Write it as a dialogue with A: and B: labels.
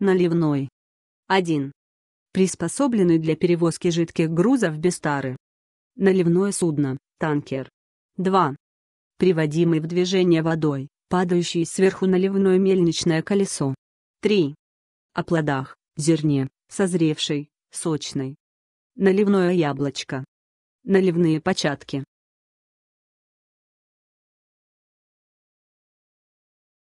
A: Наливной. 1. Приспособленный для перевозки жидких грузов без тары. Наливное судно, танкер. 2. Приводимый в движение водой, падающий сверху наливное мельничное колесо. 3. О плодах, зерне, созревшей, сочной. Наливное
B: яблочко. Наливные початки.